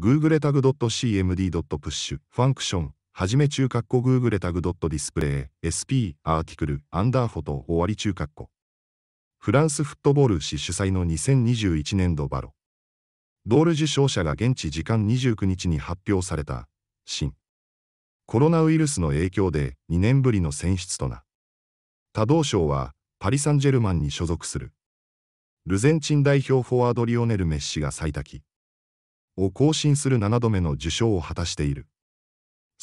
googletag.cmd.push ファンクションはじめ中括弧 googletag.display sp アーティクルアンダーフォト終わり中括弧フランスフットボール史主催の2021年度バロドール受賞者が現地時間29日に発表された新コロナウイルスの影響で2年ぶりの選出とな多動賞はパリ・サンジェルマンに所属するルゼンチン代表フォワードリオネル・メッシが最多記を更新する7度目の受賞を果たしている。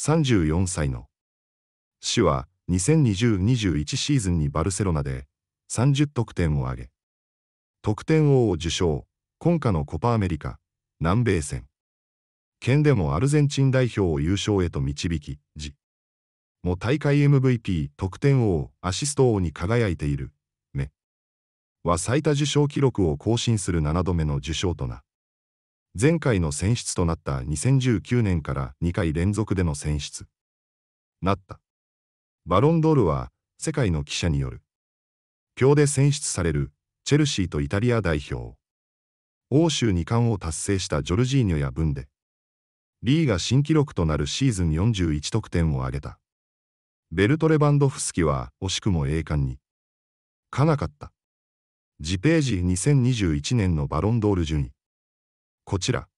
34歳の氏は2020-21シーズンにバルセロナで30得点を挙げ、得点王を受賞、今夏のコパアメリカ、南米戦。県でもアルゼンチン代表を優勝へと導き、次。も大会 MVP 得点王アシスト王に輝いている、目は最多受賞記録を更新する7度目の受賞とな。前回の選出となった2019年から2回連続での選出。なった。バロンドールは、世界の記者による。日で選出される、チェルシーとイタリア代表。欧州2冠を達成したジョルジーニョやブンデ。リーが新記録となるシーズン41得点を挙げた。ベルトレバンドフスキは惜しくも栄冠に。かなかった。次ページ2021年のバロンドール順位。こちら。